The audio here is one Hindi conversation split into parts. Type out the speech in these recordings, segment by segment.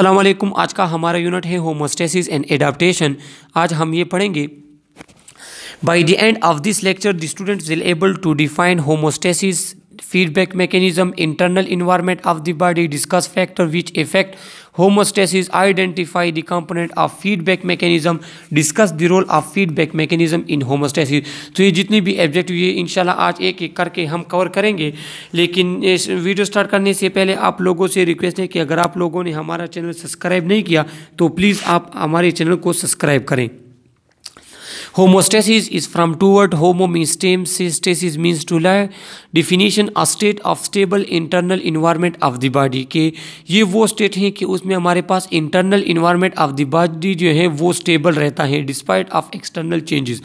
अल्लाम आज का हमारा यूनिट है होमोस्टेसिस एंड एडाप्टेशन आज हम ये पढ़ेंगे by the end of this lecture the student will able to define homeostasis feedback mechanism internal environment of the body discuss factor which effect homeostasis identify the component of feedback mechanism discuss the role of feedback mechanism in homeostasis तो ये जितनी भी ऑब्जेक्टिव ये इंशाल्लाह आज एक एक करके हम कवर करेंगे लेकिन इस वीडियो स्टार्ट करने से पहले आप लोगों से रिक्वेस्ट है कि अगर आप लोगों ने हमारा चैनल सब्सक्राइब नहीं किया तो प्लीज़ आप हमारे चैनल को सब्सक्राइब करें homeostasis is from two word homo means stem, stasis means to lie Definition a state of stable internal environment of the body के ये वो स्टेट हैं कि उसमें हमारे पास internal environment of the body जो है वो स्टेबल रहता है despite of external changes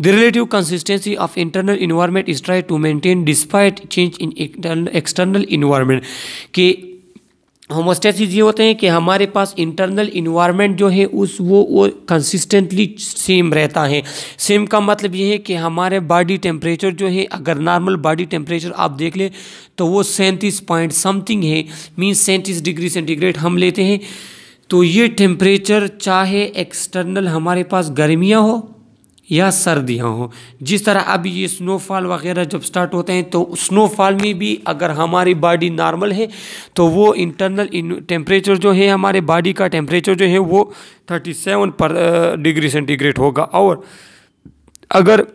the relative consistency of internal environment is try to maintain despite change in external environment के होमोस्टेसिस ये होते हैं कि हमारे पास इंटरनल इन्वायरमेंट जो है उस वो वो कंसिस्टेंटली सेम रहता है सेम का मतलब ये है कि हमारे बॉडी टेम्परेचर जो है अगर नॉर्मल बॉडी टेम्परेचर आप देख लें तो वो सैंतीस पॉइंट समथिंग है मीन्स सैंतीस डिग्री सेंटीग्रेड हम लेते हैं तो ये टेम्परेचर चाहे एक्सटर्नल हमारे पास गर्मियाँ हो या सर्दियाँ हों जिस तरह अब ये स्नोफॉल वगैरह जब स्टार्ट होते हैं तो स्नोफॉल में भी अगर हमारी बॉडी नॉर्मल है तो वो इंटरनल टेम्परेचर जो है हमारे बॉडी का टेम्परेचर जो है वो थर्टी सेवन पर डिग्री सेंटीग्रेड होगा और अगर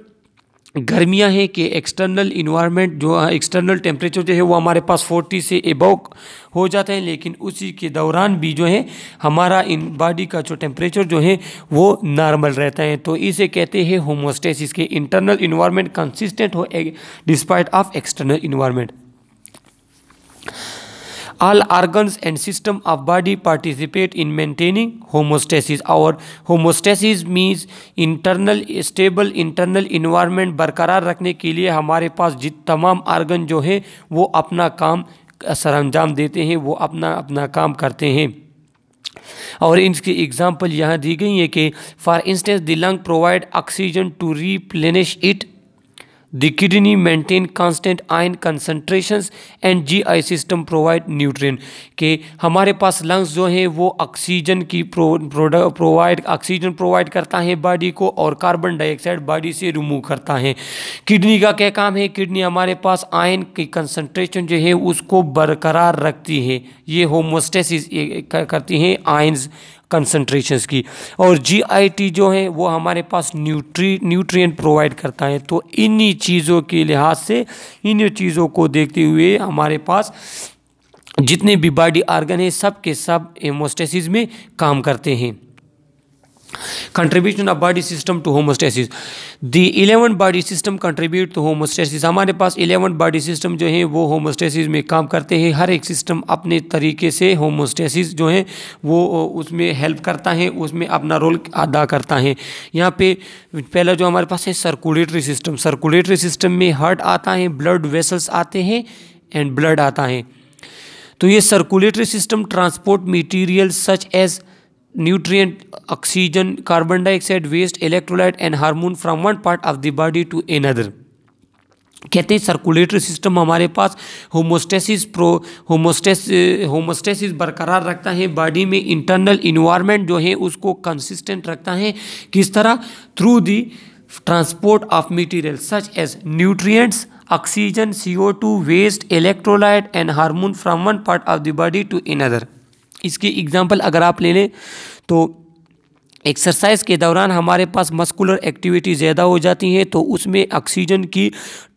गर्मियाँ हैं कि एक्सटर्नल इन्वायरमेंट जो एक्सटर्नल हाँ, टेम्परेचर जो है वो हमारे पास 40 से एबव हो जाता है लेकिन उसी के दौरान भी जो है हमारा इन बॉडी का जो टेम्परेचर जो है वो नॉर्मल रहता है तो इसे कहते हैं होमोस्टेसिस के इंटरनल इन्वायरमेंट कंसिस्टेंट हो despite of external environment all organs and system of body participate in maintaining homeostasis और homeostasis means internal stable internal environment बरकरार रखने के लिए हमारे पास जित तमाम organ जो है वो अपना काम सरंजाम देते हैं वो अपना अपना काम करते हैं और इनकी एग्जाम्पल यहाँ दी गई है कि for instance the lung provide oxygen to replenish it The kidney maintain constant iron concentrations and GI system provide nutrient के हमारे पास लंग्स जो हैं वो ऑक्सीजन की प्रोवाइड ऑक्सीजन प्रोवाइड करता है बॉडी को और कार्बन डाइऑक्साइड बॉडी से रिमूव करता है किडनी का क्या काम है किडनी हमारे पास आयन की कंसनट्रेशन जो है उसको बरकरार रखती है ये होमोस्टेसिस करती हैं आयन कंसनट्रेशन की और जीआईटी जो है वो हमारे पास न्यूट्री न्यूट्रिएंट प्रोवाइड करता है तो इन्हीं चीज़ों के लिहाज से इन्हीं चीज़ों को देखते हुए हमारे पास जितने भी बॉडी आर्गन हैं सब के सब एमोस्टेसिस में काम करते हैं contribution of body system to homeostasis the eleven body system contribute to homeostasis हमारे पास इलेवन बॉडी सिस्टम जो हैं वो होमोस्टेसिस में काम करते हैं हर एक सिस्टम अपने तरीके से होमोस्टेसिस जो है वो उसमें हेल्प करता है उसमें अपना रोल अदा करता है यहाँ पे पहला जो हमारे पास है सर्कुलेटरी सिस्टम सर्कुलेटरी सिस्टम में हार्ट आता है ब्लड वेसल्स आते हैं एंड ब्लड आता है तो ये circulatory system transport material such as nutrient oxygen carbon dioxide waste electrolyte and hormone from one part of the body to another कहते हैं सर्कुलेटरी सिस्टम हमारे पास होमोस्टेसिस प्रो होमोस्टेस होमोस्टेसिस बरकरार रखता है बॉडी में इंटरनल इन्वायरमेंट जो है उसको कंसिस्टेंट रखता है किस तरह through the transport of material such as nutrients oxygen CO two waste electrolyte and hormone from one part of the body to another इसकी एग्ज़ाम्पल अगर आप ले लें तो एक्सरसाइज के दौरान हमारे पास मस्कुलर एक्टिविटी ज़्यादा हो जाती है तो उसमें ऑक्सीजन की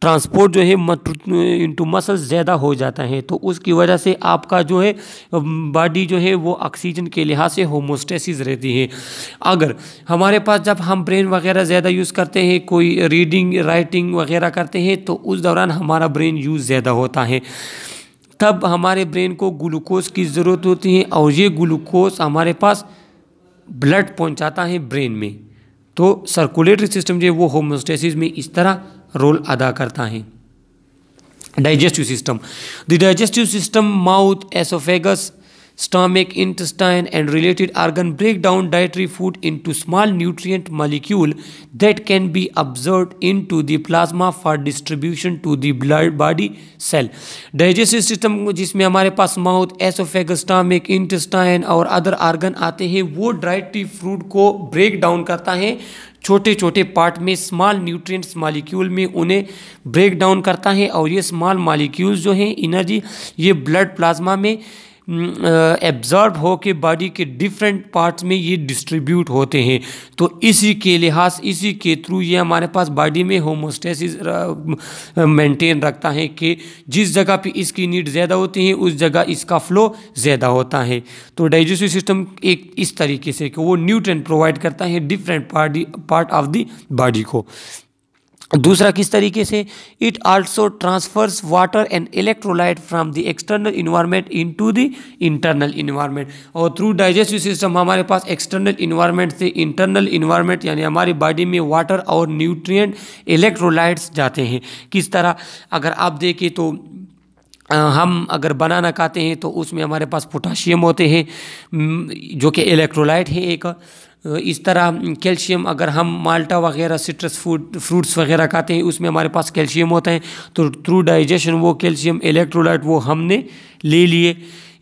ट्रांसपोर्ट जो है इंटू मसल्स ज़्यादा हो जाता है तो उसकी वजह से आपका जो है बॉडी जो है वो ऑक्सीजन के लिहाज से होमोस्टेसिस रहती है अगर हमारे पास जब हम ब्रेन वगैरह ज़्यादा यूज़ करते हैं कोई रीडिंग राइटिंग वगैरह करते हैं तो उस दौरान हमारा ब्रेन यूज़ ज़्यादा होता है तब हमारे ब्रेन को ग्लूकोज की ज़रूरत होती है और ये ग्लूकोज हमारे पास ब्लड पहुंचाता है ब्रेन में तो सर्कुलेटरी सिस्टम जो है वो होमोस्टेसिस में इस तरह रोल अदा करता है digestive system the digestive system mouth oesophagus stomach, intestine and related organ break down dietary food into small nutrient molecule that can be absorbed into the plasma for distribution to the blood body cell. Digestive system jisme hamare paas mouth esophagus stomach intestine aur other organ aate hain wo dietary food ko break down karta hai छोटे छोटे पार्ट में स्मॉल न्यूट्रिएंट्स मालिक्यूल में उन्हें ब्रेक डाउन करता है और ये स्मॉल मालिक्यूल्स जो हैं इनर्जी ये ब्लड प्लाज्मा में एब्ज़ॉर्ब हो के बॉडी के डिफरेंट पार्ट्स में ये डिस्ट्रीब्यूट होते हैं तो इसी के लिहाज इसी के थ्रू ये हमारे पास बॉडी में होमोस्टेसिस मेंटेन रखता है कि जिस जगह पे इसकी नीड ज़्यादा होती है उस जगह इसका फ़्लो ज़्यादा होता है तो डाइजेस्टिव सिस्टम एक इस तरीके से कि वो न्यूट्रेंट प्रोवाइड करता है different part part of the body को दूसरा किस तरीके से it also transfers water and electrolyte from the external environment into the internal environment और थ्रू डाइजेस्टिव सिस्टम हमारे पास एक्सटर्नल इन्वायरमेंट से इंटरनल इन्वायरमेंट यानी हमारी बॉडी में वाटर और न्यूट्रिएंट इलेक्ट्रोलाइट्स जाते हैं किस तरह अगर आप देखें तो हम अगर बनाना खाते हैं तो उसमें हमारे पास पोटाशियम होते हैं जो कि इलेक्ट्रोलाइट है एक इस तरह कैल्शियम अगर हम माल्टा वगैरह सिट्रस फूड फ्रूट्स वगैरह खाते हैं उसमें हमारे पास कैल्शियम होता है तो थ्रू डाइजेशन वो कैल्शियम इलेक्ट्रोलाइट वो हमने ले लिए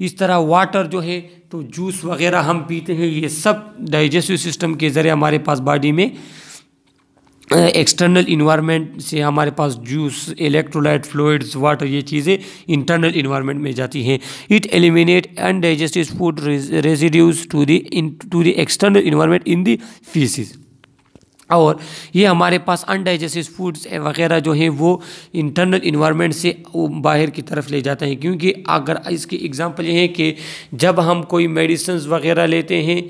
इस तरह वाटर जो है तो जूस वगैरह हम पीते हैं ये सब डाइजेस्टिव सिस्टम के ज़रिए हमारे पास बॉडी में एक्सटर्नल इन्वायरमेंट से हमारे पास जूस इलेक्ट्रोलाइट फ्लूड्स वाटर ये चीज़ें इंटरनल इन्वायरमेंट में जाती हैं it eliminate undigested food residues to the to the external environment in the faeces और ये हमारे पास अनडाइजेस्टेड फूड्स वगैरह जो हैं वो इंटरनल इन्वायरमेंट से बाहर की तरफ ले जाते हैं क्योंकि अगर इसकी एग्ज़ाम्पल ये है कि जब हम कोई मेडिसन्स वगैरह लेते हैं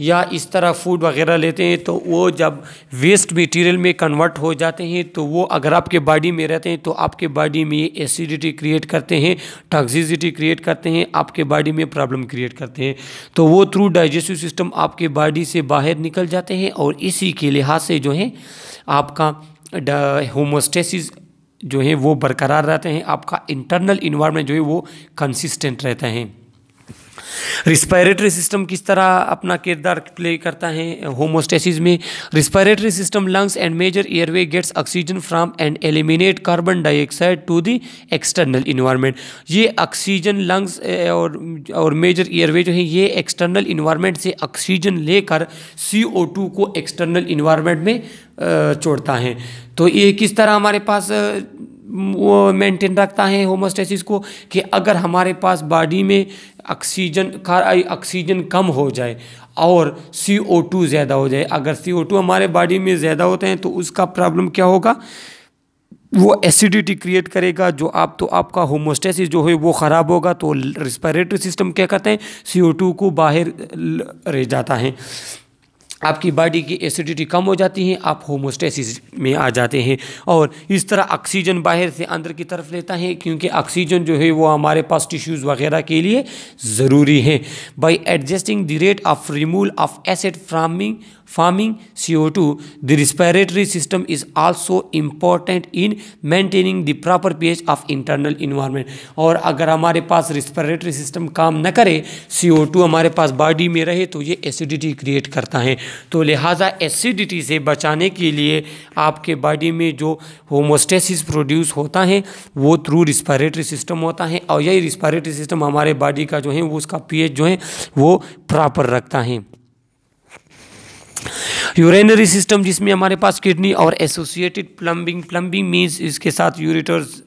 या इस तरह फूड वगैरह लेते हैं तो वो जब वेस्ट मटेरियल में कन्वर्ट हो जाते हैं तो वो अगर आपके बॉडी में रहते हैं तो आपके बॉडी में एसिडिटी क्रिएट करते हैं टॉक्सिसिटी क्रिएट करते हैं आपके बॉडी में प्रॉब्लम क्रिएट करते हैं तो वो थ्रू डाइजेस्टिव सिस्टम आपके बॉडी से बाहर निकल जाते हैं और इसी के लिहाज से जो है आपका होमोस्टेसिस जो है वो बरकरार रहते हैं आपका इंटरनल इन्वायरमेंट जो है वो कंसिस्टेंट रहता है रिस्पायरेटरी सिस्टम किस तरह अपना किरदार प्ले करता है होमोस्टेसिस में respiratory system lungs and major airway gets oxygen from and eliminate carbon dioxide to the external environment ये ऑक्सीजन लंग्स और और मेजर एयरवे जो है ये एक्सटर्नल इन्वायरमेंट से ऑक्सीजन लेकर सी ओ टू को एक्सटर्नल इन्वायरमेंट में छोड़ता है तो ये किस तरह हमारे पास वो मेंटेन रखता है होमोस्टेसिस को कि अगर हमारे पास बॉडी में ऑक्सीजन ऑक्सीजन कम हो जाए और सी ओ टू ज़्यादा हो जाए अगर सी ओ टू हमारे बॉडी में ज़्यादा होते हैं तो उसका प्रॉब्लम क्या होगा वो एसिडिटी क्रिएट करेगा जो आप तो आपका होमोस्टेसिस जो है वो ख़राब होगा तो रिस्पायरेटरी सिस्टम क्या कहते हैं सी ओ टू को बाहर रह जाता है आपकी बॉडी की एसिडिटी कम हो जाती है आप होमोस्टेसिस में आ जाते हैं और इस तरह ऑक्सीजन बाहर से अंदर की तरफ लेता है क्योंकि ऑक्सीजन जो है वो हमारे पास टिश्यूज़ वगैरह के लिए ज़रूरी है by adjusting the rate of removal of acid forming farming CO2. The respiratory system is also important in maintaining the proper pH of internal environment. और अगर हमारे पास रिस्पायरेटरी सिस्टम काम न करे CO2 हमारे पास बॉडी में रहे तो ये एसिडिटी क्रिएट करता है तो लिहाजा एसिडिटी से बचाने के लिए आपके बॉडी में जो होमोस्टेसिस प्रोड्यूस होता है वो थ्रू रिस्पायरेटरी सिस्टम होता है और यही रिस्पायरेटरी सिस्टम हमारे बॉडी का जो है वो उसका पीएच जो है वो प्रॉपर रखता है यूरेनरी सिस्टम जिसमें हमारे पास किडनी और एसोसिएटेड प्लम्बिंग प्लम्बिंग मीन्स इसके साथ यूरिटर्स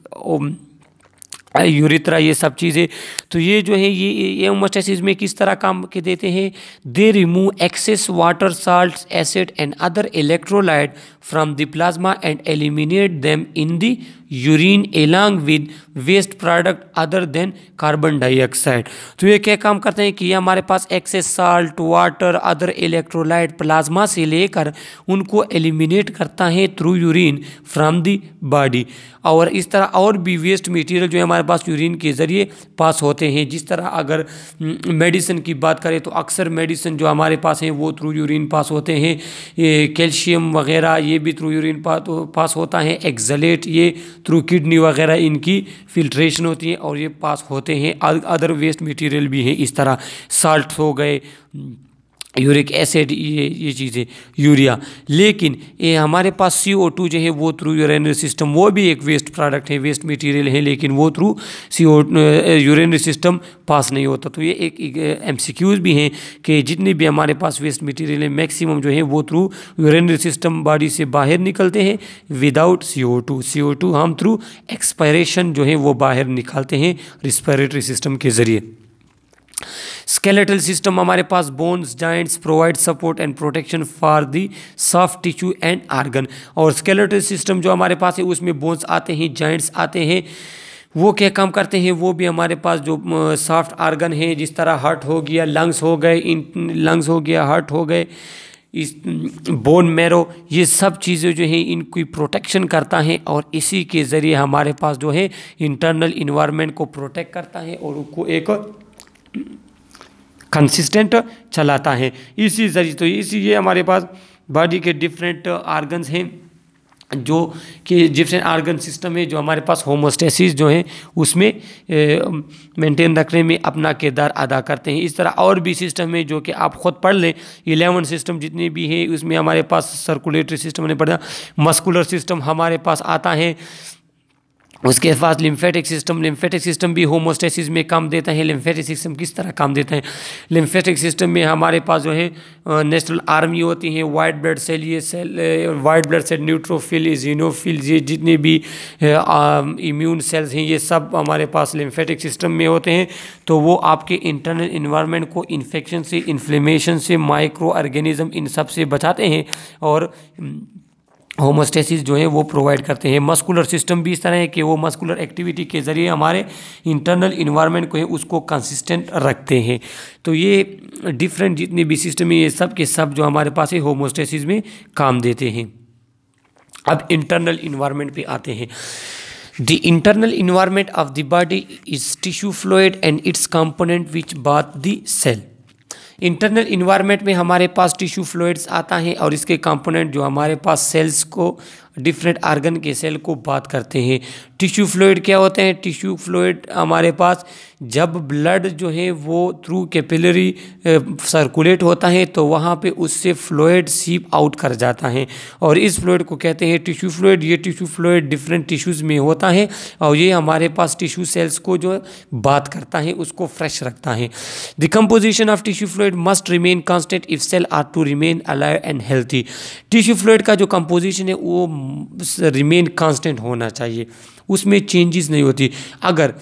यूरित्रा um, ये सब चीज़ें तो ये जो है ये ये मस्टेसिस में किस तरह काम के देते हैं they remove excess water salt acid and other electrolyte from the plasma and eliminate them in the urine along with waste product other than carbon dioxide तो ये क्या काम करते हैं कि ये हमारे पास excess salt water other electrolyte plasma से लेकर उनको एलिमिनेट करता है through urine from the body और इस तरह और भी वेस्ट मटेरियल जो है हमारे पास यूरिन के ज़रिए पास होते हैं जिस तरह अगर मेडिसिन हम्म, की बात करें तो अक्सर मेडिसिन जो हमारे पास हैं वो थ्रू यूरिन पास होते हैं कैल्शियम वगैरह ये भी थ्रू यूरिन पास होता है एक्जलेट ये थ्रू किडनी वगैरह इनकी फिल्ट्रेशन होती है और ये पास होते हैं अदर वेस्ट मटेरियल भी हैं इस तरह साल्ट हो गए यूरिक एसिड ये ये चीज़ें यूरिया लेकिन ये हमारे पास सी ओ टू जो है वो थ्रू यूरेनरी सिस्टम वो भी एक वेस्ट प्रोडक्ट है वेस्ट मटेरियल है लेकिन वो through C O urinary system pass नहीं होता तो ये एक एम सी क्यूज़ भी हैं कि जितने भी हमारे पास वेस्ट मटेरियल है मैक्सिमम जो है वो थ्रू यूरेनरी सिस्टम बॉडी से बाहर निकलते हैं without C O two C O two हम थ्रू एक्सपायरेशन जो है वो बाहर निकालते हैं रिस्पायरेटरी सिस्टम के ज़रिए स्केलेटल सिस्टम हमारे पास bones joints provide support and protection for the soft tissue and organ और स्केलेटल सिस्टम जो हमारे पास है उसमें बोन्स आते हैं जॉइंट्स आते हैं वो क्या काम करते हैं वो भी हमारे पास जो सॉफ्ट आर्गन है जिस तरह हार्ट हो गया लंग्स हो गए इन लंग्स हो गया हार्ट हो गए इस बोन मैरो ये सब चीज़ें जो हैं इनकी प्रोटेक्शन करता है और इसी के ज़रिए हमारे पास जो है इंटरनल इन्वायरमेंट को प्रोटेक्ट करता है और उनको एक कंसिस्टेंट चलाता है इसी जरिए तो ये हमारे पास बॉडी के डिफरेंट आर्गन्स हैं जो कि डिफरेंट आर्गन सिस्टम है जो हमारे पास होमोस्टेसिस जो है उसमें मेंटेन रखने में अपना किरदार अदा करते हैं इस तरह और भी सिस्टम है जो कि आप खुद पढ़ लें इलेवन सिस्टम जितने भी हैं उसमें हमारे पास सर्कुलेटरी सिस्टम नहीं पढ़ा मस्कुलर सिस्टम हमारे पास आता है उसके बाद लिम्फेटिक सिस्टम लिम्फेटिक सिस्टम भी होमोस्टेसिस में काम देता है लिम्फेटिक सिस्टम किस तरह काम देता है लिम्फेटिक सिस्टम में हमारे पास जो है नेशनल आर्मी होती है वाइट ब्लड सेल ये cell white blood cell neutrophil जीनोफिल ये जितने भी इम्यून सेल्स हैं ये सब हमारे पास लिम्फेटिक सिस्टम में होते हैं तो वो आपके इंटरनल इन्वायरमेंट को इन्फेक्शन से इन्फ्लेमेशन से माइक्रो ऑर्गेनिज़म इन सब से बचाते हैं और होमोस्टेसिस जो है वो प्रोवाइड करते हैं मस्कुलर सिस्टम भी इस तरह है कि वो मस्कुलर एक्टिविटी के ज़रिए हमारे इंटरनल इन्वायरमेंट को है उसको कंसिस्टेंट रखते हैं तो ये डिफरेंट जितने भी सिस्टम है ये सब के सब जो हमारे पास है होमोस्टेसिस में काम देते हैं अब इंटरनल इन्वायरमेंट पे आते हैं the internal environment of the body is tissue fluid and its component which bathe the cell internal environment में हमारे पास टिश्यू फ्लोइड्स आता है और इसके कंपोनेंट जो हमारे पास सेल्स को डिफरेंट आर्गन के सेल को बात करते हैं टिश्यू फ्लोइड क्या होते हैं टिश्यू फ्लोइड हमारे पास जब ब्लड जो है वो थ्रू कैपिलरी सर्कुलेट होता है तो वहाँ पे उससे फ्लोइड सीप आउट कर जाता है और इस फ्लोइड को कहते हैं टिश्यू फ्लोइड ये टिश्यू फ्लोइड डिफरेंट टिश्यूज़ में होता है और ये हमारे पास टिश्यू सेल्स को जो बात करता है उसको फ्रेश रखता है the composition of tissue fluid must remain constant if cell are to remain alive and healthy tissue fluid का जो कंपोजिशन है वो रिमेन कांस्टेंट होना चाहिए उसमें चेंजेस नहीं होती अगर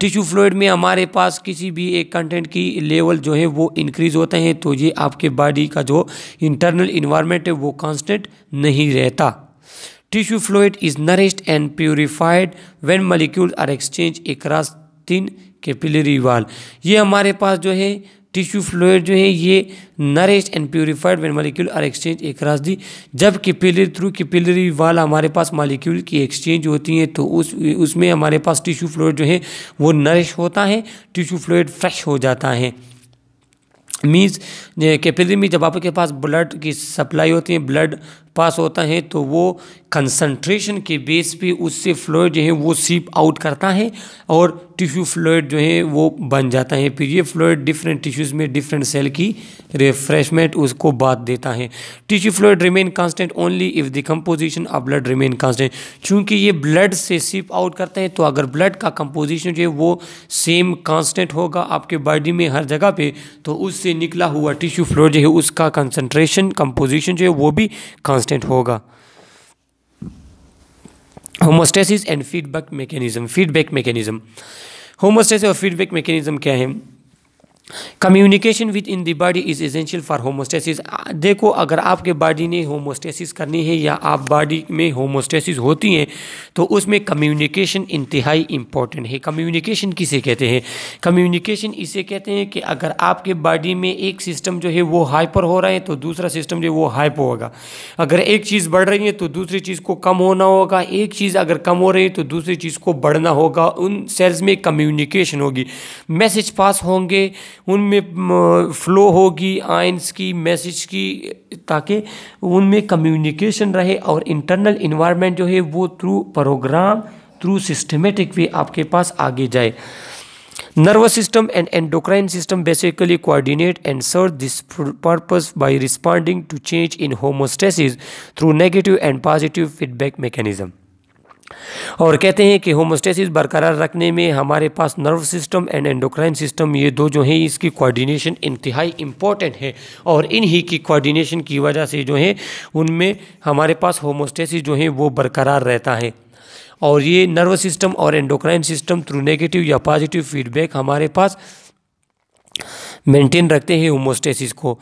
टिश्यू फ्लूड में हमारे पास किसी भी एक कंटेंट की लेवल जो है वो इंक्रीज होते हैं तो ये आपके बॉडी का जो इंटरनल इन्वायरमेंट है वो कांस्टेंट नहीं रहता tissue fluid is nourished and purified when molecule are exchange across the capillary wall ये हमारे पास जो है टिश्यू फ्लोइड जो है ये nourish and purified when molecule are exchange across दी जब कैपिलरी थ्रू कैपिलरी वाल हमारे पास मालिक्यूल की एक्सचेंज होती है तो उस उसमें हमारे पास टिश्यू फ्लोइड जो है वो नरिश होता है टिश्यू फ्लोइड फ्रेश हो जाता है मीन्स कैपिलरी में जब आपके पास ब्लड की सप्लाई होती है ब्लड पास होता है तो वो कंसंट्रेशन के बेस पे उससे फ्लोइड जो है वो सीप आउट करता है और टिश्यू फ्लोइड जो है वो बन जाता है फिर ये फ्लोइड डिफरेंट टिश्यूज़ में डिफरेंट सेल की रिफ्रेशमेंट उसको बात देता है tissue fluid remain constant only if the composition of blood remain constant चूँकि ये ब्लड से सीप आउट करता है तो अगर ब्लड का कंपोजिशन जो है वो सेम कांस्टेंट होगा आपके बॉडी में हर जगह पर तो उससे निकला हुआ टिश्यू फ्लोइड जो है उसका कंसनट्रेशन कंपोजिशन जो है वो भी कांस्टेंट होगा homeostasis and feedback mechanism feedback mechanism homeostasis और फीडबैक मैकेनिज्म क्या है communication within the body is essential for homeostasis देखो अगर आपके बॉडी ने होमोस्टेसिस करनी है या आप बॉडी में होमोस्टेसिस होती हैं तो उसमें कम्युनिकेशन इंतहाई इम्पॉर्टेंट है कम्युनिकेशन किसे कहते हैं कम्युनिकेशन इसे कहते हैं कि अगर आपके बॉडी में एक सिस्टम जो है वो हाइपर हो रहा है तो दूसरा सिस्टम जो है वो हाइप होगा अगर एक चीज़ बढ़ रही है तो दूसरी चीज़ को कम होना होगा एक चीज़ अगर कम हो रही है तो दूसरी चीज़ को बढ़ना होगा उन सेल्स में कम्युनिकेशन होगी मैसेज पास होंगे उनमें फ्लो होगी आइंस की मैसेज की ताकि उनमें कम्युनिकेशन रहे और इंटरनल इन्वायरमेंट जो है वो through programme through systematic way आपके पास आगे जाए nervous system and endocrine system basically coordinate and serve this purpose by responding to change in homeostasis through negative and positive feedback mechanism और कहते हैं कि होमोस्टेसिस बरकरार रखने में हमारे पास nerve system and endocrine system ये दो जो हैं इसकी कोऑर्डिनेशन इंतहाई इम्पॉर्टेंट है और इन्हीं की कोऑर्डिनेशन की वजह से जो है उनमें हमारे पास होमोस्टेसिस जो है वो बरकरार रहता है और ये नर्व सिस्टम और एंडोक्राइन सिस्टम थ्रू नेगेटिव या पॉजिटिव फीडबैक हमारे पास मेंटेन रखते हैं होमोस्टेसिस को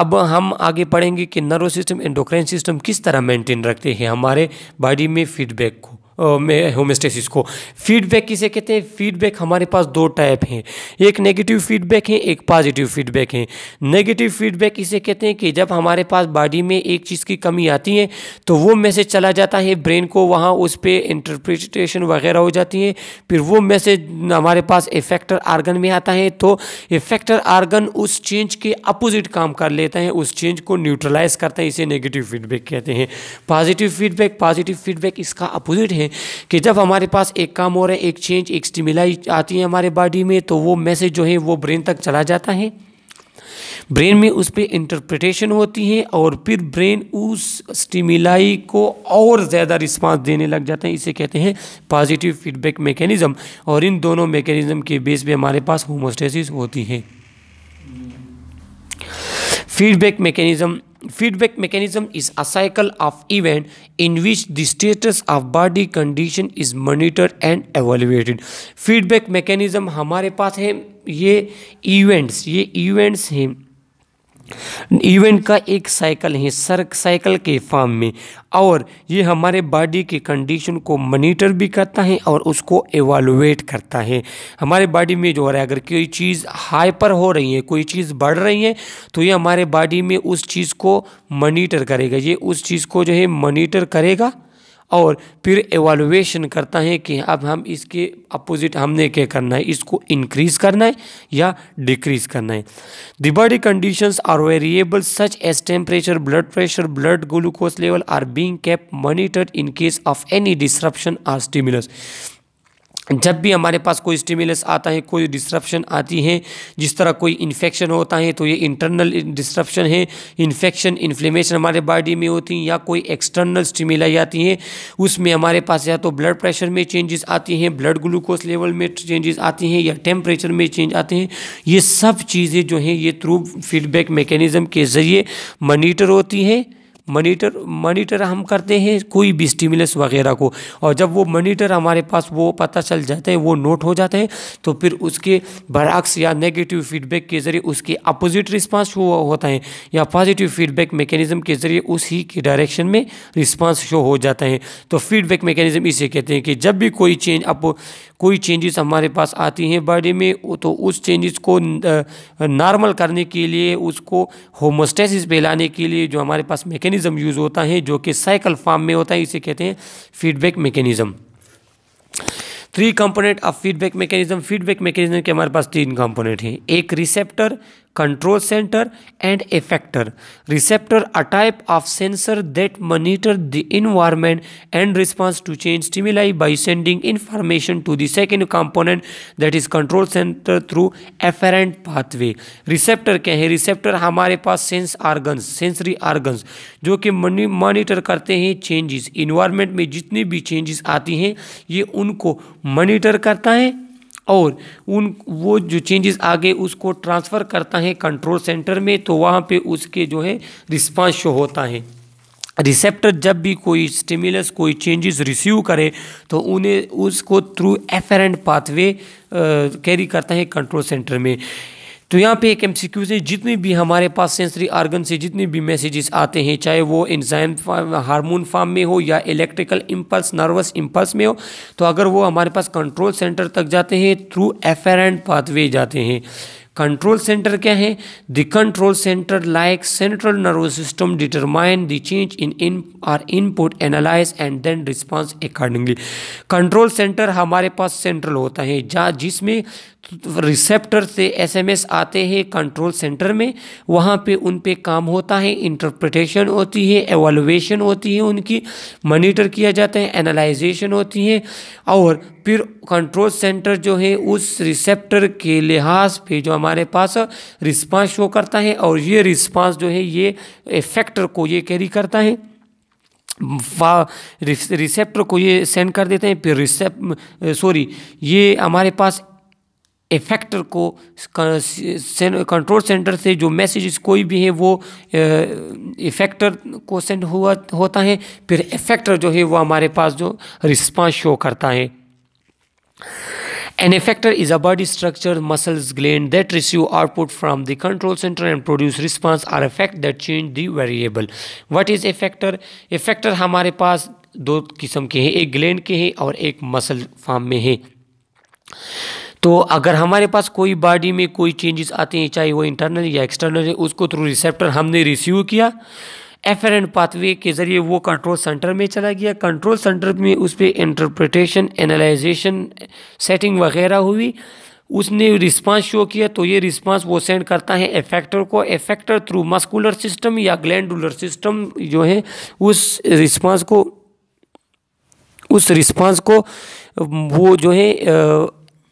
अब हम आगे पढ़ेंगे कि नर्व सिस्टम एंडोक्राइन सिस्टम किस तरह मेंटेन रखते हैं हमारे बॉडी में फीडबैक को में होमस्टेसिस को फीडबैक किसे कहते हैं फीडबैक हमारे पास दो टाइप हैं एक नेगेटिव फीडबैक है एक पॉजिटिव फीडबैक है नेगेटिव फीडबैक इसे कहते हैं कि जब हमारे पास बॉडी में एक चीज़ की कमी आती है तो वो मैसेज चला जाता है ब्रेन को वहाँ उस पर इंटरप्रिटेशन वगैरह हो जाती है फिर वो मैसेज हमारे पास इफेक्टर आर्गन में आता है तो इफेक्टर आर्गन उस चेंज के अपोजिट काम कर लेता है उस चेंज को न्यूट्रलाइज करता है इसे नेगेटिव फीडबैक कहते हैं पॉजिटिव फीडबैक पॉजिटिव फीडबैक इसका अपोजिट है कि जब हमारे पास एक काम हो रहा है एक चेंज एक स्टिमिलाई आती है हमारे बॉडी में तो वो मैसेज जो है वो ब्रेन तक चला जाता है ब्रेन में उस पर इंटरप्रिटेशन होती है और फिर ब्रेन उस स्टिमुलाई को और ज़्यादा रिस्पांस देने लग जाता है इसे कहते हैं पॉजिटिव फीडबैक मैकेनिज़्म और इन दोनों मैकेनिज़्म के बेस पे हमारे पास होमोस्टेसिस होती है feedback mechanism feedback mechanism is a cycle of event in which the status of body condition is monitor and evaluated feedback mechanism हमारे पास है ये इवेंट्स ये इवेंट्स हैं इवेंट का एक साइकिल है सर्क साइकिल के फॉर्म में और ये हमारे बॉडी के कंडीशन को मॉनिटर भी करता है और उसको एवालुएट करता है हमारे बॉडी में जो हो रहा है अगर कोई चीज़ हाइपर हो रही है कोई चीज़ बढ़ रही है तो ये हमारे बॉडी में उस चीज़ को मॉनिटर करेगा ये उस चीज़ को जो है मॉनिटर करेगा और फिर एवालुएशन करता है कि अब हम इसके अपोजिट हमने क्या करना है इसको इंक्रीज करना है या डिक्रीज करना है the body conditions are variable such as temperature blood pressure blood glucose level are being kept monitored in case of any disruption or stimulus जब भी हमारे पास कोई स्टिमुलस आता है कोई डिस्ट्रप्शन आती है जिस तरह कोई इन्फेक्शन होता है तो ये इंटरनल डिस्ट्रप्शन है इन्फेक्शन इन्फ्लेमेशन हमारे बॉडी में होती है या कोई एक्सटर्नल स्टिमुलाई आती है उसमें हमारे पास या तो ब्लड प्रेशर में चेंजेस आती हैं ब्लड ग्लूकोज लेवल में चेंजेस आती हैं या टेम्परेचर में चेंज आते हैं ये सब चीज़ें जो हैं ये थ्रू फीडबैक मेकेनिज़म के ज़रिए मॉनिटर होती हैं मोनीटर मोनीटर हम करते हैं कोई भी स्टिमुलस वगैरह को और जब वो मोनीटर हमारे पास वो पता चल जाता है वो नोट हो जाता है तो फिर उसके बरक्स या नेगेटिव फीडबैक के ज़रिए उसके अपोजिट रिस्पांस शो होता है या पॉजिटिव फीडबैक मैकेनिज्म के ज़रिए उसी के डायरेक्शन में रिस्पांस शो हो जाता है तो फीडबैक मैकेनिज्म इसे कहते हैं कि जब भी कोई चेंज अप कोई चेंजेस हमारे पास आती हैं बॉडी में तो उस चेंजेस को नॉर्मल करने के लिए उसको होमोस्टेसिस फैलाने के लिए जो हमारे पास मैकेनिज्म मैकेनिज़्म यूज़ होता है जो कि साइकिल फॉर्म में होता है इसे कहते हैं feedback mechanism three component of feedback mechanism feedback mechanism के हमारे पास तीन कंपोनेंट हैं एक receptor control center and effector. Receptor are type of sensor that monitor the environment and responds to change stimuli by sending information to the second component that is control center through afferent pathway. Receptor क्या है receptor हमारे पास sense organs, sensory organs जो कि monitor करते हैं changes environment में जितनी भी changes आती हैं ये उनको monitor करता है और उन वो जो चेंजेस आगे उसको ट्रांसफ़र करता है कंट्रोल सेंटर में तो वहाँ पे उसके जो है रिस्पांस शो होता है रिसेप्टर जब भी कोई स्टिमुलस कोई चेंजेस रिसीव करे तो उन्हें उसको थ्रू एफरेंट पाथवे कैरी करता है कंट्रोल सेंटर में तो यहाँ पे एक एम से जितने भी हमारे पास सेंसरी आर्गन से जितने भी मैसेजेस आते हैं चाहे वो इंजाइम हार्मोन फार्म में हो या इलेक्ट्रिकल इम्पल्स नर्वस इम्पल्स में हो तो अगर वो हमारे पास कंट्रोल सेंटर तक जाते हैं थ्रू एफेरेंट पाथवे जाते हैं कंट्रोल सेंटर क्या है the control centre like central nervous system determine the change in in or input analyse and then response accordingly control centre हमारे पास सेंट्रल होता है जहाँ जिसमें रिसेप्टर से एसएमएस आते हैं कंट्रोल सेंटर में वहाँ पे उन पे काम होता है इंटरप्रिटेशन होती है एवोल्यूशन होती है उनकी मॉनिटर किया जाता है एनालाइजेशन होती है और फिर कंट्रोल सेंटर जो है उस रिसेप्टर के लिहाज पे जो हमारे पास रिस्पांस शो करता है और ये रिस्पांस जो है ये इफेक्टर को ये कैरी करता है रिसेप्टर को ये सेंड कर देते हैं फिर रिसेप सॉरी ये हमारे पास इफेक्टर को कंट्रोल सेंटर से जो मैसेज कोई भी है वो इफेक्टर को सेंड हुआ होता है फिर इफेक्टर जो है वो हमारे पास जो रिस्पांस शो करता है an effector is a body structure muscles gland that receive output from the control centre and produce response or effect that change the variable what is effector effector हमारे पास दो किस्म के हैं एक ग्लैंड के हैं और एक मसल फॉर्म में है तो अगर हमारे पास कोई बॉडी में कोई चेंजेस आते हैं चाहे वो इंटरनल या एक्सटर्नल है उसको थ्रू रिसेप्टर हमने रिसीव किया एफ एन पाथवे के ज़रिए वो कंट्रोल सेंटर में चला गया कंट्रोल सेंटर में उस पर इंटरप्रटेशन एनालाइजेशन सेटिंग वगैरह हुई उसने रिस्पांस शो किया तो ये रिस्पांस वो सेंड करता है एफेक्टर को एफेक्टर थ्रू मस्कुलर सिस्टम या ग्लैंडुलर सिस्टम जो है उस रिस्पांस को उस रिस्पांस को वो जो है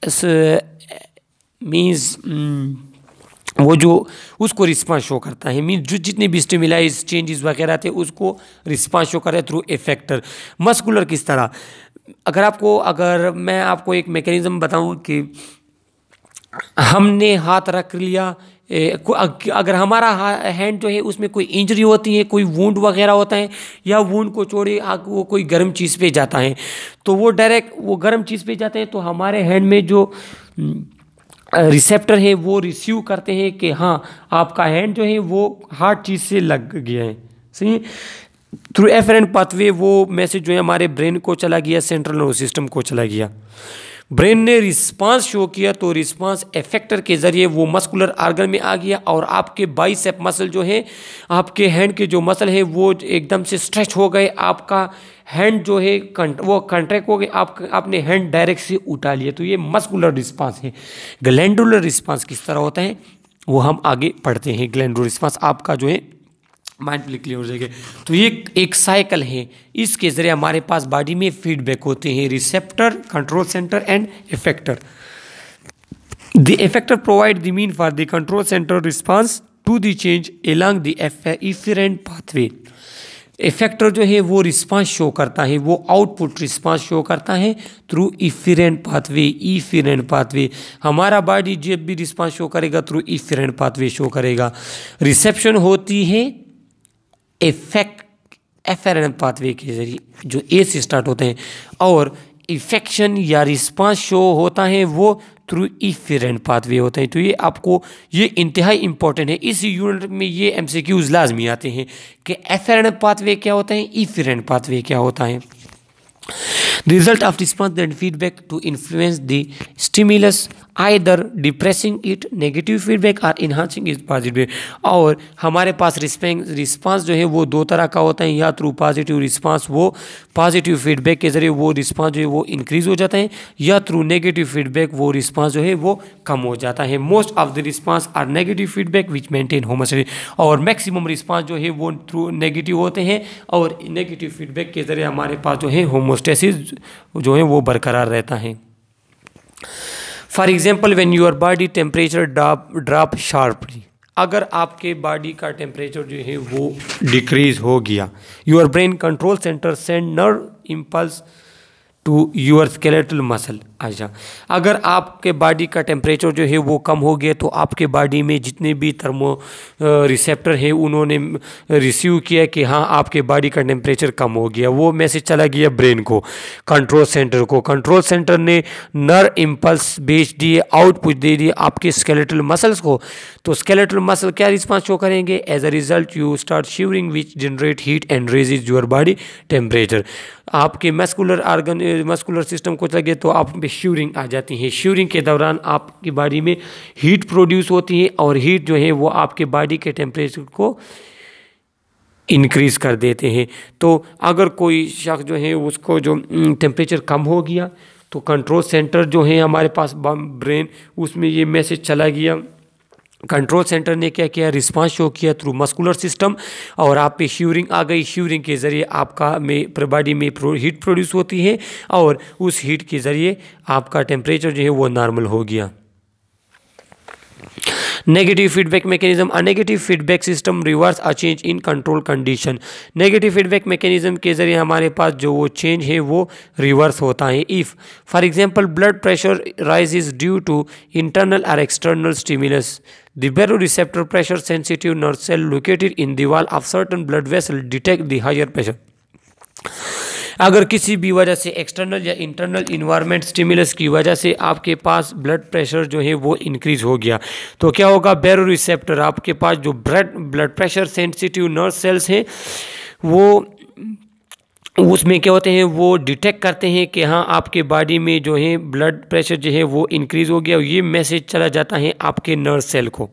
मीन्स वो जो उसको रिस्पांस शो करता है मीन जो जितने भी स्टिमुलाइज चेंजेस वगैरह थे उसको रिस्पांस शो कर रहा है थ्रू एफेक्टर मस्कुलर किस तरह अगर आपको अगर मैं आपको एक मैकेनिज़्म बताऊं कि हमने हाथ रख लिया अगर हमारा हैंड जो है उसमें कोई इंजरी होती है कोई वूंड वगैरह होता है या वूंड को आगे वो कोई गर्म चीज़ पे जाता है तो वो डायरेक्ट वो गर्म चीज़ पे जाते हैं तो हमारे हैंड में जो रिसेप्टर हम्म, है वो रिसीव करते हैं कि हाँ आपका हैंड जो है वो हार्ड चीज़ से लग गया है सही थ्रू एफरेंट पाथवे वो मैसेज जो है हमारे ब्रेन को चला गया सेंट्रल नर्वस सिस्टम को चला गया ब्रेन ने रिस्पांस शो किया तो रिस्पांस एफेक्टर के ज़रिए वो मस्कुलर आर्गन में आ गया और आपके बाइसेप मसल जो है आपके हैंड के जो मसल है वो एकदम से स्ट्रेच हो गए आपका हैंड जो है कंट, वो कंट्रैक्ट हो गए आप आपने हैंड डायरेक्ट से उठा लिया तो ये मस्कुलर रिस्पांस है ग्लैंडुलर रिस्पांस किस तरह होता है वो हम आगे पढ़ते हैं ग्लैंडुलर रिस्पांस आपका जो है माइंड प्ले क्लियर हो जाएगा तो ये एक साइकिल है इसके ज़रिए हमारे पास बॉडी में फीडबैक होते हैं receptor control centre and effector the effector provide the mean for the control centre response to the change along the pathway effector जो है वो रिस्पांस शो करता है वो आउटपुट रिस्पांस शो करता है through efferent pathway efferent pathway हमारा बॉडी जब भी रिस्पांस शो करेगा थ्रू इफिरेंट पाथवे शो करेगा रिसेप्शन होती है effect afferent pathway के जरिए जो ए से स्टार्ट होते हैं और इफेक्शन या रिस्पांस शो होता है वो थ्रू इफेरेंट पाथवे होते हैं तो ये आपको ये इंतहाई इंपॉर्टेंट है इस यूनिट में ये एम सी क्यूज लाजमी आते हैं कि एफेरेंट पाथवे क्या होता है इफेरेंट e पाथवे क्या होता है the result of response and feedback to influence the stimulus either depressing it negative feedback or enhancing is positive और हमारे पास रिस्पांस जो है वो दो तरह का होता है या थ्रू पॉजिटिव रिस्पांस वो पॉजिटिव फीडबैक के जरिए वो रिस्पांस जो है वो इंक्रीज हो जाता है या थ्रू नेगेटिव फीडबैक वो रिस्पांस जो है वो कम हो जाता है most of the response are negative feedback which maintain homeostasis और मैक्सिमम रिस्पांस जो है वो थ्रू नेगेटिव होते हैं और नेगेटिव फीडबैक के जरिए हमारे पास जो है होमोस्टेसिस जो है वो बरकरार रहता है for example when your body temperature drop drop sharply अगर आपके बॉडी का टेम्परेचर जो है वो डिक्रीज हो गया your brain control centre send nerve impulse to your skeletal muscle अच्छा अगर आपके बॉडी का टेम्परेचर जो है वो कम हो गया तो आपके बॉडी में जितने भी थर्मो रिसेप्टर हैं उन्होंने रिसीव किया कि हाँ आपके बॉडी का टेम्परेचर कम हो गया वो मैसेज चला गया ब्रेन को कंट्रोल सेंटर को कंट्रोल सेंटर ने नर इम्पल्स भेज दिए आउटपुट दे दिए आपके स्केलेटल मसल्स को तो स्केलेटल मसल क्या रिस्पॉन्स शो करेंगे as a result you start shivering which generate heat and raise is your body temperature आपके मस्कुलर आर्गन मस्कुलर सिस्टम को चला गया तो आप में श्यूरिंग आ जाती है श्यूरिंग के दौरान आपकी बॉडी में हीट प्रोड्यूस होती है और हीट जो है वो आपके बॉडी के टेम्परेचर को इनक्रीज़ कर देते हैं तो अगर कोई शख्स जो है उसको जो टेम्परेचर हम्म, कम हो गया तो कंट्रोल सेंटर जो है हमारे पास ब्रेन उसमें ये मैसेज चला गया कंट्रोल सेंटर ने क्या किया रिस्पांस शो किया थ्रू मस्कुलर सिस्टम और आप पे शीवरिंग आ गई शिवरिंग के ज़रिए आपका में बॉडी में प्रो, हीट प्रोड्यूस होती है और उस हीट के ज़रिए आपका टेम्परेचर जो है वो नॉर्मल हो गया negative feedback mechanism a negative feedback system reverse a change in control condition negative feedback mechanism के जरिए हमारे पास जो वो चेंज है वो रिवर्स होता है if for example blood pressure rise is due to internal or external stimulus the baroreceptor pressure sensitive cell located in the wall of certain blood vessel detect the higher pressure अगर किसी भी वजह से एक्सटर्नल या इंटरनल इन्वायरमेंट स्टिमुलस की वजह से आपके पास ब्लड प्रेशर जो है वो इंक्रीज हो गया तो क्या होगा बैरो रिसेप्टर आपके पास जो blood blood pressure sensitive nerve cells हैं वो उसमें क्या होते हैं वो डिटेक्ट करते हैं कि हाँ आपके बॉडी में जो है ब्लड प्रेशर जो है वो इंक्रीज़ हो गया और ये मैसेज चला जाता है आपके नर्व सेल को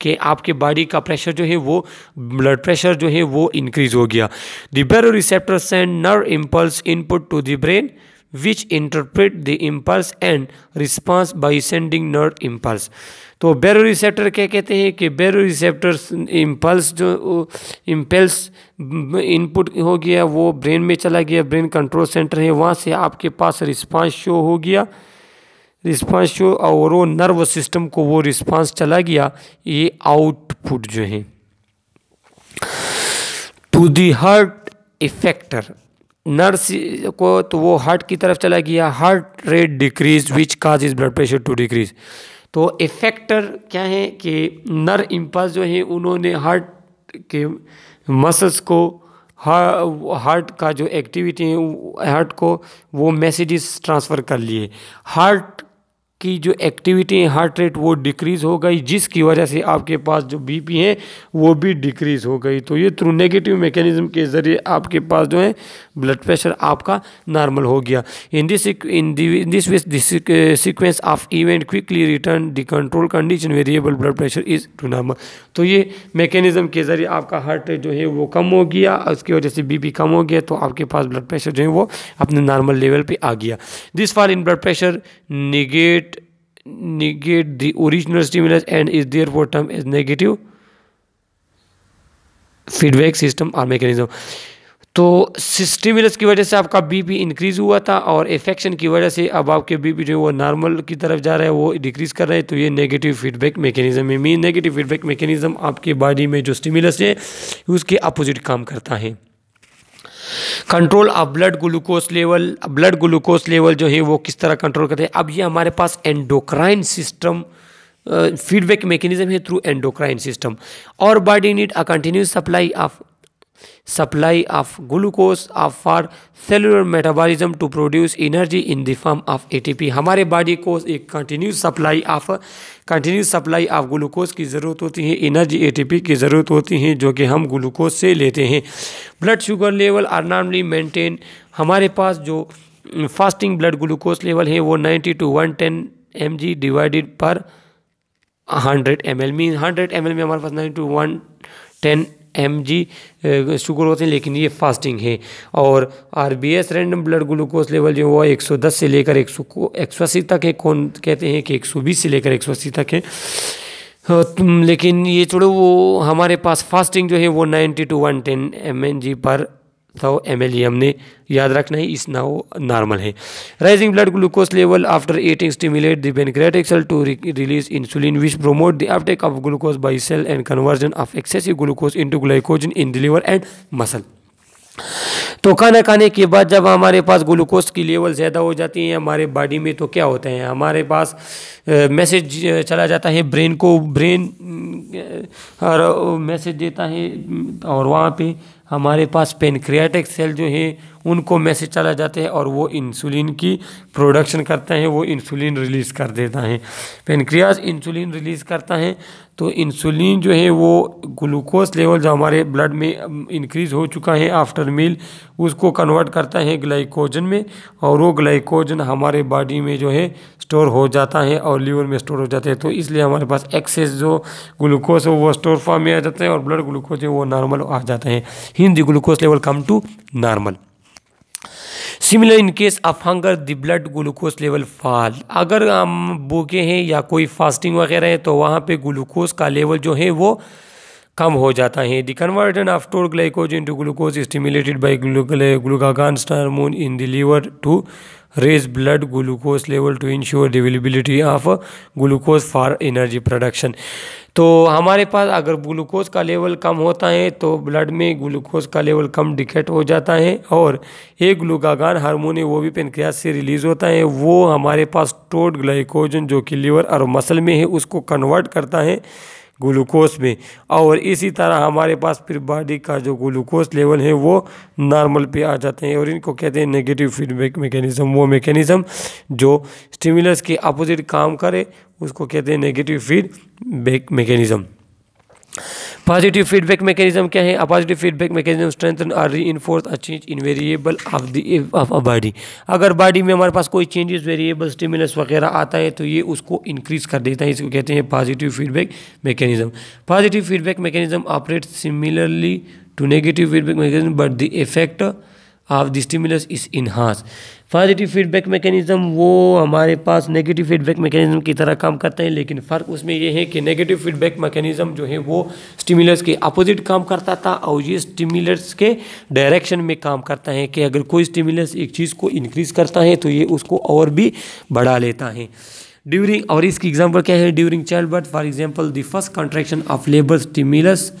कि आपके बॉडी का प्रेशर जो है वो ब्लड प्रेशर जो है वो इंक्रीज हो गया the baroreceptors nerve impulse input to the brain which interpret the impulse and response by sending nerve impulse तो बैरो रिसेप्टर क्या कहते हैं कि बैरो रिसेप्टर इम्पल्स जो इम्पल्स इनपुट हो गया वो ब्रेन में चला गया ब्रेन कंट्रोल सेंटर है वहाँ से आपके पास रिस्पॉन्स शो हो गया रिस्पांस जो ओवरऑल नर्व सिस्टम को वो रिस्पांस चला गया ये आउटपुट जो है to the heart effector nerves को तो वो हार्ट की तरफ चला गया heart rate decrease which cause is blood pressure to decrease तो इफेक्टर क्या है कि नर इम्पल्स जो है उन्होंने हार्ट के मसल्स को हार्ट का जो एक्टिविटी है हार्ट को वो मैसेजेस ट्रांसफ़र कर लिए हार्ट की जो एक्टिविटी है हार्ट रेट वो डिक्रीज़ हो गई जिसकी वजह से आपके पास जो बीपी है वो भी डिक्रीज़ हो गई तो ये थ्रू नेगेटिव मैकेनिज्म के ज़रिए आपके पास जो है ब्लड प्रेशर आपका नॉर्मल हो गया in this in this this sequence of event quickly return the control condition variable blood pressure is to normal तो ये मैकेनिज्म के ज़रिए आपका हार्ट रेट जो है वो कम हो गया उसकी वजह से बी कम हो गया तो आपके पास ब्लड प्रेशर जो है वो अपने नॉर्मल लेवल पर आ गया this for in blood pressure negate negate the original stimulus and is therefore termed as negative feedback system or mechanism तो स्टिमुलस की वजह से आपका बीपी इंक्रीज़ हुआ था और इफेक्शन की वजह से अब आपके बीपी जो है वो नॉर्मल की तरफ जा रहा है वो डिक्रीज़ कर रहा है तो ये नेगेटिव फीडबैक मैकेनिज्म है मीन नेगेटिव फीडबैक मैकेनिज्म आपके बॉडी में जो स्टिमुलस है उसके अपोजिट काम करता है control of blood glucose level blood glucose level जो है वो किस तरह कंट्रोल करते हैं अब ये हमारे पास एंडोक्राइन सिस्टम फीडबैक मैकेनिज्म है थ्रू एंडोक्राइन सिस्टम और body need a continuous supply of supply of glucose of for cellular metabolism to produce energy in the form of ATP हमारे बॉडी को एक continue supply of continue supply of glucose की ज़रूरत होती है एनर्जी एटीपी की ज़रूरत होती है जो कि हम ग्लूकोज से लेते हैं blood sugar level are normally maintain हमारे पास जो फास्टिंग ब्लड ग्लूकोज लेवल है वो ninety to one ten M G divided per hundred M L mean hundred M L में हमारे पास 90 to one ten M G sugar होते हैं लेकिन ये फास्टिंग है और R B S random blood glucose level जो हुआ एक सौ दस से लेकर एक सौ एक सौ अस्सी तक है कौन कहते हैं कि एक सौ बीस से लेकर एक सौ अस्सी तक है लेकिन ये छोड़ो वो हमारे पास फास्टिंग जो है वो 90 टू 110 एम पर सौ एम एल हमने याद रखना है इस नाउ नॉर्मल है rising blood glucose level after eating stimulate the pancreatic cell to release insulin which promote the uptake of glucose by cell and conversion of excessive glucose into glycogen in the and muscle तो खाना खाने के बाद जब हमारे पास ग्लूकोज की लेवल ज़्यादा हो जाती है हमारे बॉडी में तो क्या होता है हमारे पास मैसेज चला जाता है ब्रेन को ब्रेन और मैसेज देता है और वहाँ पे हमारे पास पेनक्रियाटिक सेल जो है उनको मैसेज चला जाता है और वो इंसुलिन की प्रोडक्शन करते हैं वो इंसुलिन रिलीज़ कर देता है पेनक्रियाज इंसुलिन रिलीज़ करता है तो इंसुलिन जो है वो ग्लूकोज लेवल जो हमारे ब्लड में इंक्रीज़ हो चुका है आफ्टर मील उसको कन्वर्ट करता है ग्लाइकोजन में और वो ग्लाइकोजन हमारे बॉडी में जो है स्टोर हो जाता है और लीवर में स्टोर हो जाते हैं तो इसलिए हमारे पास एक्सेस जो ग्लूकोज है वो स्टोर फॉर्म में आ जाता है और ब्लड ग्लूकोज है वो नॉर्मल आ जाता है हिंदी glucose level come to normal similar in case of hunger the blood glucose level fall अगर हम भूखे हैं या कोई फास्टिंग वगैरह है तो वहाँ पे ग्लूकोज का लेवल जो है वो कम हो जाता है the conversion of store glycogen into glucose stimulated by glucagon स्टारमोन in the liver to raise blood glucose level to ensure the availability of glucose for energy production तो हमारे पास अगर ग्लूकोज का लेवल कम होता है तो ब्लड में ग्लूकोज का लेवल कम डिकेट हो जाता है और एक ग्लूकागान हारमोन वो भी पेनक्रियाज से रिलीज होता है वो हमारे पास टोड ग्लाइकोजन जो कि लीवर और मसल में है उसको कन्वर्ट करता है ग्लूकोस में और इसी तरह हमारे पास फिर बॉडी का जो ग्लूकोस लेवल है वो नॉर्मल पे आ जाते हैं और इनको कहते हैं नेगेटिव फीडबैक मैकेनिज़्म वो मैकेनिज़्म जो स्टिमुलस के अपोजिट काम करे उसको कहते हैं negative feedback mechanism positive feedback mechanism क्या है a positive feedback mechanism strengthen or reinforce a change in variable of the of a body अगर बॉडी में हमारे पास कोई चेंजेस वेरिएबल स्टिमुलस वगैरह आता है तो ये उसको इंक्रीज कर देता है इसको कहते हैं positive feedback mechanism positive feedback mechanism operate similarly to negative feedback mechanism but the effect of the stimulus is enhance positive feedback mechanism वो हमारे पास नेगेटिव फीडबैक मैकेनिज़्म की तरह काम करते हैं लेकिन फ़र्क उसमें यह है कि नेगेटिव फीडबैक मैकेनिज़्म जो है वो स्टिमुलस के अपोजिट काम करता था और ये स्टिमुलस के डायरेक्शन में काम करता है कि अगर कोई स्टिमुलस एक चीज़ को इंक्रीज़ करता है तो ये उसको और भी बढ़ा लेता है ड्यूरिंग और इसकी एग्जाम्पल क्या है during childbirth for example the first contraction of labour stimulus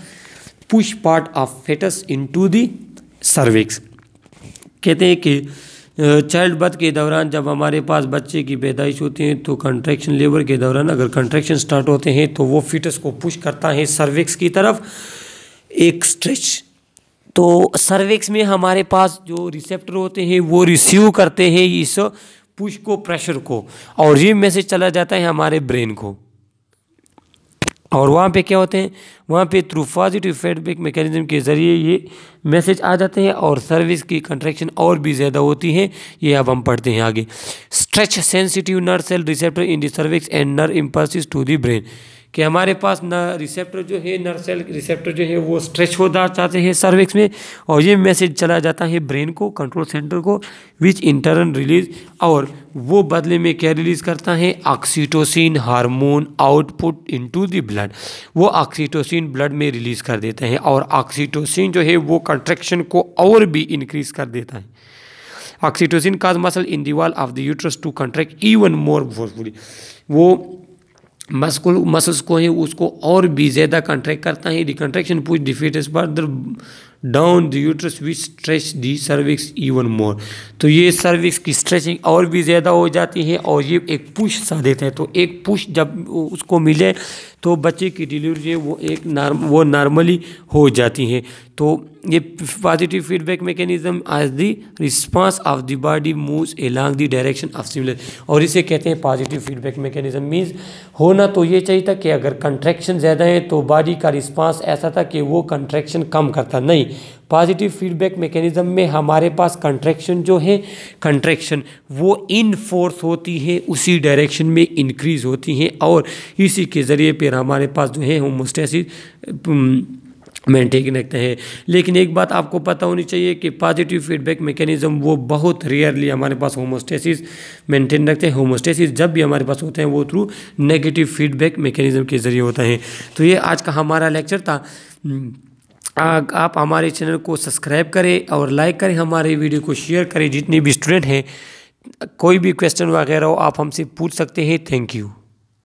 push part of foetus in to cervix cervix कहते हैं कि चाइल्ड बर्थ के दौरान जब हमारे पास बच्चे की पैदाइश होती है तो कंट्रैक्शन लेबर के दौरान अगर कंट्रैक्शन स्टार्ट होते हैं तो वो फिटस को पुश करता है सर्विक्स की तरफ एक स्ट्रेच तो सर्विक्स में हमारे पास जो रिसेप्टर होते हैं वो रिसीव करते हैं इस पुश को प्रेशर को और ये मैसेज चला जाता है हमारे ब्रेन को और वहाँ पे क्या होते हैं वहाँ पे थ्रू पॉजिटिव फीडबैक मैकेनिज्म के ज़रिए ये मैसेज आ जाते हैं और सर्विस की कंट्रैक्शन और भी ज़्यादा होती है ये अब हम पढ़ते हैं आगे stretch sensitive nerve cell receptor in the cervix and nerve impulses to the brain कि हमारे पास न रिसेप्टर जो है नर्व सेल रिसेप्टर जो है वो स्ट्रेच हो जाते हैं सर्विक्स में और ये मैसेज चला जाता है ब्रेन को कंट्रोल सेंटर को विच इंटरन रिलीज और वो बदले में क्या रिलीज़ करता है oxytocin hormone output into the blood वो ऑक्सीटोसिन ब्लड में रिलीज़ कर देते हैं और ऑक्सीटोसिन जो है वो कंट्रेक्शन को और भी इंक्रीज कर देता है oxytocin cause muscle in the wall of the uterus to contract even more forcefully वो मस्कुल मसल्स को ही उसको और भी ज़्यादा कंट्रैक्ट करता है recontraction push the foetus further down the uterus which stretch the cervix even more तो ये सर्विक्स की स्ट्रेचिंग और भी ज़्यादा हो जाती है और ये एक पुश सा देते हैं तो एक पुश जब उसको मिले तो बच्चे की डिलीवरी वो एक नार्म, वो नॉर्मली हो जाती हैं तो ये पॉजिटिव फीडबैक मैकेनिज्म आज the response of the body moves along the direction of similar और इसे कहते हैं पॉजिटिव फीडबैक मैकेनिज्म मीन्स होना तो ये चाहिए था कि अगर कंट्रैक्शन ज़्यादा है तो बॉडी का रिस्पांस ऐसा था कि वो कंट्रैक्शन कम करता नहीं पॉजिटिव फीडबैक मैकेनिज्म में हमारे पास कंट्रैक्शन जो है कंट्रैक्शन वो इन फोर्स होती है उसी डायरेक्शन में इंक्रीज होती हैं और इसी के ज़रिए फिर हमारे पास जो है होमोस्टेसिस मेंटेन रखते हैं लेकिन एक बात आपको पता होनी चाहिए कि पॉजिटिव फीडबैक मैकेनिज्म वो बहुत रेयरली हमारे पास होमोस्टेसिस मेंटेन रखते हैं होमोस्टेसिस जब भी हमारे पास होते हैं वो थ्रू नेगेटिव फीडबैक मैकेनिज्म के ज़रिए होता है तो ये आज का हमारा लेक्चर था आप हमारे चैनल को सब्सक्राइब करें और लाइक करें हमारे वीडियो को शेयर करें जितने भी स्टूडेंट हैं कोई भी क्वेश्चन वगैरह हो आप हमसे पूछ सकते हैं थैंक यू